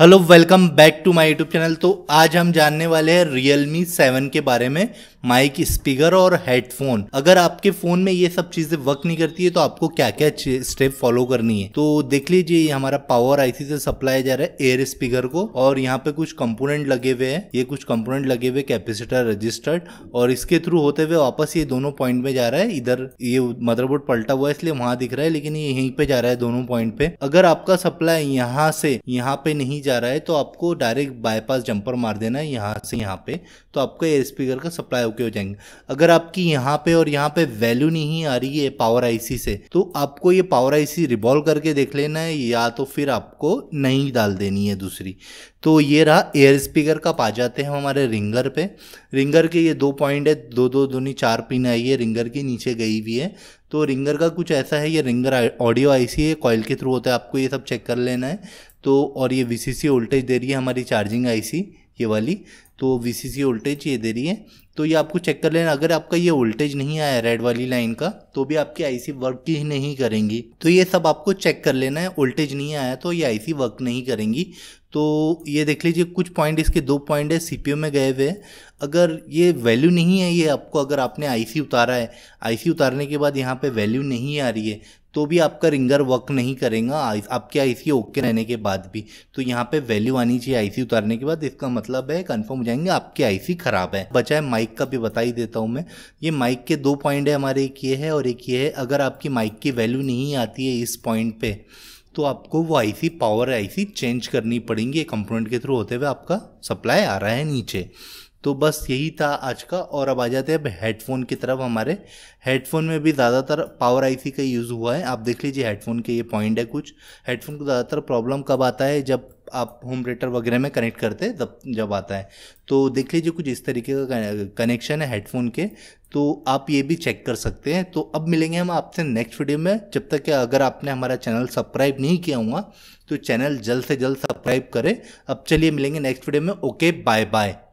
hello welcome back to my YouTube channel तो आज हम जानने वाले हैं रियल मी सेवन के बारे में माइक स्पीकर और हेडफोन अगर आपके फोन में ये सब चीजें वर्क नहीं करती है तो आपको क्या क्या स्टेप फॉलो करनी है तो देख लीजिए ये हमारा पावर आईसी से सप्लाई जा रहा है एयर स्पीकर को और यहाँ पे कुछ कंपोनेंट लगे हुए हैं ये कुछ कंपोनेंट लगे हुए कैपेसिटर रजिस्टर्ड और इसके थ्रू होते हुए वापस ये दोनों पॉइंट में जा रहा है इधर ये मदरबोर्ड पलटा हुआ है इसलिए वहां दिख रहा है लेकिन ये यहीं पे जा रहा है दोनों पॉइंट पे अगर आपका सप्लाई यहाँ से यहाँ पे नहीं जा रहा है तो आपको डायरेक्ट बाईपास जंपर मार देना है यहाँ से यहाँ पे तो आपको एयर स्पीकर का सप्लाई ओके हो जाएंगे अगर आपकी यहाँ पे और यहाँ पे वैल्यू नहीं आ रही है पावर आईसी से तो आपको ये पावर आईसी रिवॉल्व करके देख लेना है या तो फिर आपको नहीं डाल देनी है दूसरी तो ये रहा एयर स्पीकर का पा जाते हैं हमारे रिंगर पे रिंगर के ये दो पॉइंट है दो दो दोनी चार पिन आई है रिंगर के नीचे गई हुई है तो रिंगर का कुछ ऐसा है ये रिंगर ऑडियो आईसी है कॉयल के थ्रू होता है आपको ये सब चेक कर लेना है तो और ये वी सी वोल्टेज दे रही है हमारी चार्जिंग आईसी ये वाली तो वी वोल्टेज ये दे रही है तो ये आपको चेक कर लेना अगर आपका ये वोल्टेज नहीं आया रेड वाली लाइन का तो भी आपकी आईसी वर्क ही नहीं करेंगी तो ये सब आपको चेक कर लेना है वोल्टेज नहीं आया तो ये आईसी वर्क नहीं करेंगी तो ये देख लीजिए कुछ पॉइंट इसके दो पॉइंट है सीपीयू में गए हुए हैं अगर ये वैल्यू नहीं है ये आपको अगर आपने आईसी उतारा है आईसी उतारने के बाद यहाँ पे वैल्यू नहीं आ रही है तो भी आपका रिंगर वर्क नहीं करेगा आपके आईसी ओके रहने के बाद भी तो यहाँ पे वैल्यू आनी चाहिए आईसी उतारने के बाद इसका मतलब है कन्फर्म जाएंगे आपकी आईसी खराब है बचाए माइक का भी बता ही देता हूं मैं ये माइक के दो पॉइंट है हमारे एक ये है और एक ये है अगर आपकी माइक की वैल्यू नहीं आती है इस पॉइंट पे तो आपको वो आईसी पावर आईसी चेंज करनी पड़ेगी कंपोनेंट के थ्रू होते हुए आपका सप्लाई आ रहा है नीचे तो बस यही था आज का और अब आ जाते हैं अब हेडफोन की तरफ हमारे हेडफोन में भी ज़्यादातर पावर आईसी का यूज़ हुआ है आप देख लीजिए हेडफोन के ये पॉइंट है कुछ हेडफोन को ज़्यादातर प्रॉब्लम कब आता है जब आप होम रेटर वगैरह में कनेक्ट करते हैं तब जब आता है तो देख लीजिए कुछ इस तरीके का कनेक्शन है हेडफोन के तो आप ये भी चेक कर सकते हैं तो अब मिलेंगे हम आपसे नेक्स्ट वीडियो में जब तक कि अगर आपने हमारा चैनल सब्सक्राइब नहीं किया हुआ तो चैनल जल्द से जल्द सब्सक्राइब करें अब चलिए मिलेंगे नेक्स्ट वीडियो में ओके बाय बाय